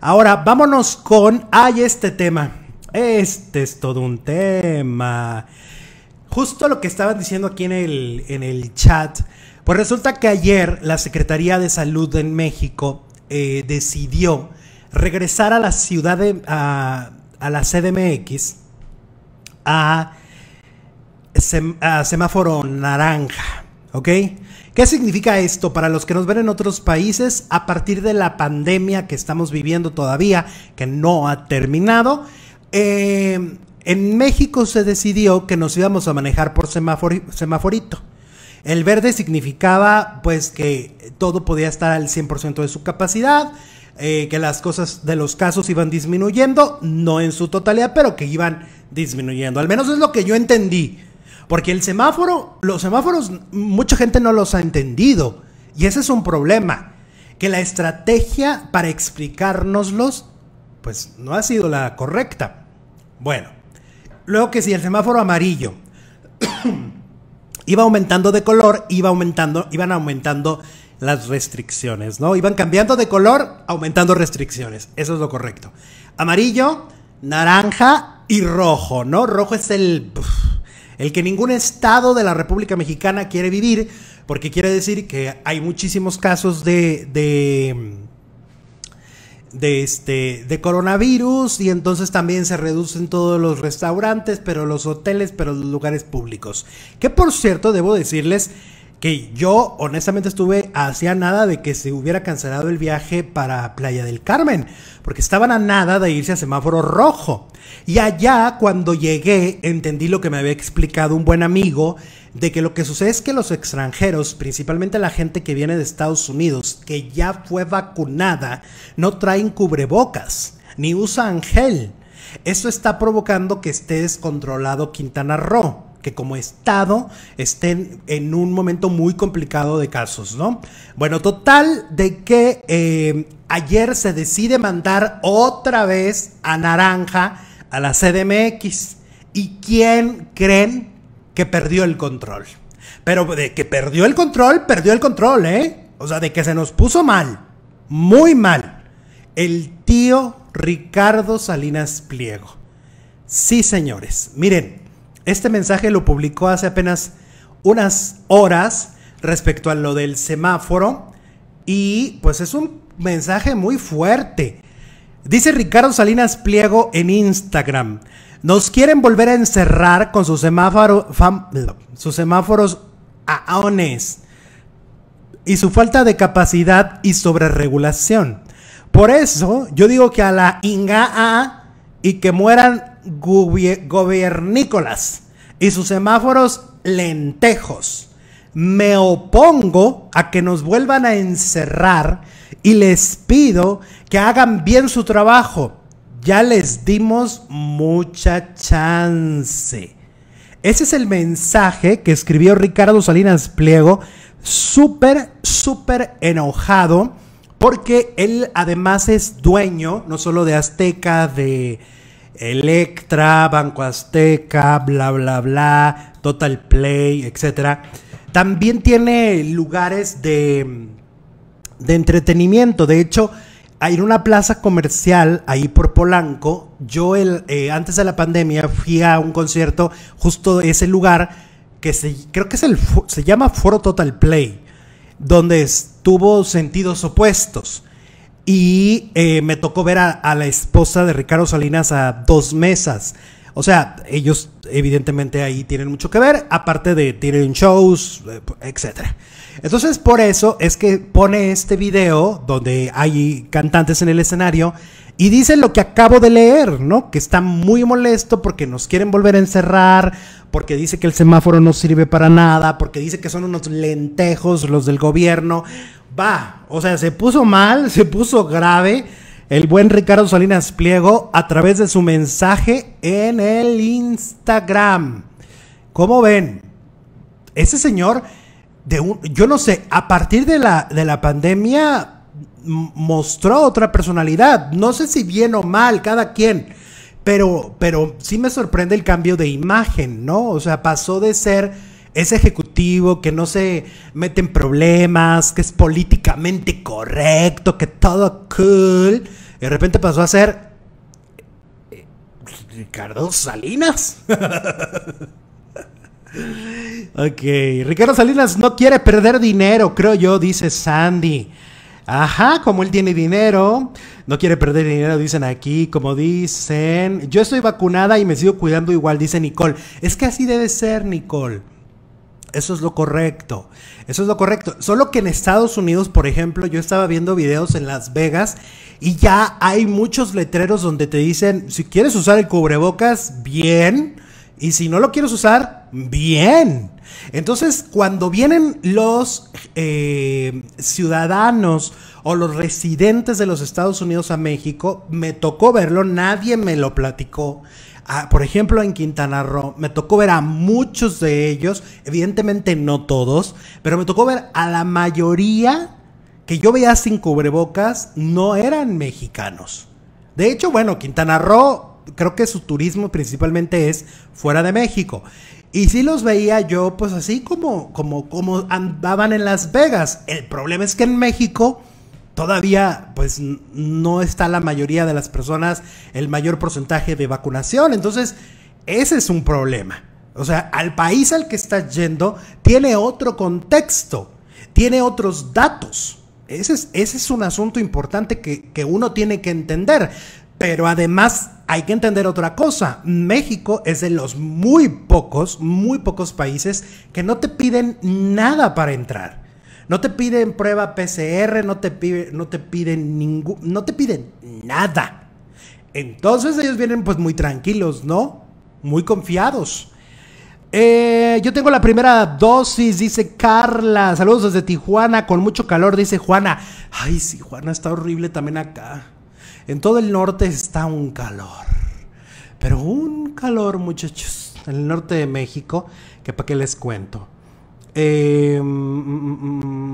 Ahora vámonos con. ¡Ay, este tema! Este es todo un tema. Justo lo que estaban diciendo aquí en el, chat. Pues resulta que ayer la Secretaría de Salud en México eh, decidió regresar a la ciudad de. a, la CDMX a semáforo naranja. ¿Ok? ¿Qué significa esto para los que nos ven en otros países a partir de la pandemia que estamos viviendo todavía, que no ha terminado? Eh, en México se decidió que nos íbamos a manejar por semáforo, semaforito. El verde significaba pues que todo podía estar al 100% de su capacidad, eh, que las cosas de los casos iban disminuyendo, no en su totalidad, pero que iban disminuyendo. Al menos es lo que yo entendí. Porque el semáforo, los semáforos, mucha gente no los ha entendido. Y ese es un problema. Que la estrategia para explicárnoslos, pues no ha sido la correcta. Bueno, luego que si el semáforo amarillo iba aumentando de color, iba aumentando, iban aumentando las restricciones, ¿no? Iban cambiando de color, aumentando restricciones. Eso es lo correcto. Amarillo, naranja y rojo, ¿no? Rojo es el el que ningún estado de la República Mexicana quiere vivir, porque quiere decir que hay muchísimos casos de, de este de coronavirus y entonces también se reducen todos los restaurantes, pero los hoteles, pero los lugares públicos. Que por cierto, debo decirles que yo honestamente estuve hacia nada de que se hubiera cancelado el viaje para Playa del Carmen, porque estaban a nada de irse a semáforo rojo. Y allá cuando llegué entendí lo que me había explicado un buen amigo, de que lo que sucede es que los extranjeros, principalmente la gente que viene de Estados Unidos, que ya fue vacunada, no traen cubrebocas, ni usan gel. Eso está provocando que esté descontrolado Quintana Roo que como Estado estén en un momento muy complicado de casos, ¿no? Bueno, total de que eh, ayer se decide mandar otra vez a Naranja a la CDMX. ¿Y quién creen que perdió el control? Pero de que perdió el control, perdió el control, ¿eh? O sea, de que se nos puso mal, muy mal. El tío Ricardo Salinas Pliego. Sí, señores, miren, este mensaje lo publicó hace apenas unas horas respecto a lo del semáforo y pues es un mensaje muy fuerte. Dice Ricardo Salinas Pliego en Instagram. Nos quieren volver a encerrar con sus, semáforos aones y su falta de capacidad y sobreregulación. Por eso yo digo que a la inga y que mueran gobernícolas y sus semáforos lentejos. Me opongo a que nos vuelvan a encerrar y les pido que hagan bien su trabajo. Ya les dimos mucha chance. Ese es el mensaje que escribió Ricardo Salinas Pliego, súper, súper enojado, porque él además es dueño no solo de Azteca, de Electra, Banco Azteca, bla, bla, bla, Total Play, etcétera, También tiene lugares de, entretenimiento. De hecho, hay una plaza comercial ahí por Polanco, yo el, eh, antes de la pandemia fui a un concierto justo de ese lugar que se, creo que es el, se llama Foro Total Play, donde estuvo Sentidos Opuestos. Y eh, me tocó ver a, la esposa de Ricardo Salinas a dos mesas. O sea, ellos evidentemente ahí tienen mucho que ver, aparte de tienen shows, eh, etc. Entonces por eso es que pone este video donde hay cantantes en el escenario y dice lo que acabo de leer, ¿no? Que está muy molesto porque nos quieren volver a encerrar, porque dice que el semáforo no sirve para nada, porque dice que son unos lentejos los del gobierno. Va, o sea, se puso mal, se puso grave el buen Ricardo Salinas Pliego a través de su mensaje en el Instagram. ¿Cómo ven? Ese señor, de un, yo no sé, a partir de la, de la pandemia mostró otra personalidad. No sé si bien o mal, cada quien. Pero, pero sí me sorprende el cambio de imagen, ¿no? O sea, pasó de ser ese ejecutivo que no se mete en problemas, que es políticamente correcto, que todo cool. De repente pasó a ser eh, Ricardo Salinas. ok, Ricardo Salinas no quiere perder dinero, creo yo, dice Sandy. Ajá, como él tiene dinero, no quiere perder dinero, dicen aquí, como dicen, yo estoy vacunada y me sigo cuidando igual, dice Nicole. Es que así debe ser, Nicole. Eso es lo correcto. Eso es lo correcto. Solo que en Estados Unidos, por ejemplo, yo estaba viendo videos en Las Vegas y ya hay muchos letreros donde te dicen, si quieres usar el cubrebocas, bien. Y si no lo quieres usar, bien. Entonces, cuando vienen los eh, ciudadanos o los residentes de los Estados Unidos a México, me tocó verlo, nadie me lo platicó. Ah, por ejemplo, en Quintana Roo, me tocó ver a muchos de ellos, evidentemente no todos, pero me tocó ver a la mayoría que yo veía sin cubrebocas, no eran mexicanos. De hecho, bueno, Quintana Roo creo que su turismo principalmente es fuera de México. Y sí los veía yo, pues así como, como, como andaban en Las Vegas. El problema es que en México todavía pues no está la mayoría de las personas el mayor porcentaje de vacunación. Entonces, ese es un problema. O sea, al país al que estás yendo tiene otro contexto, tiene otros datos. Ese es, ese es un asunto importante que, que uno tiene que entender. Pero además hay que entender otra cosa. México es de los muy pocos, muy pocos países que no te piden nada para entrar. No te piden prueba PCR, no te, pide, no te piden ningún, no te piden nada. Entonces ellos vienen pues muy tranquilos, ¿no? Muy confiados. Eh, yo tengo la primera dosis, dice Carla. Saludos desde Tijuana, con mucho calor, dice Juana. Ay, sí, Juana, está horrible también acá. En todo el norte está un calor. Pero un calor, muchachos. En el norte de México, que para qué les cuento. Eh,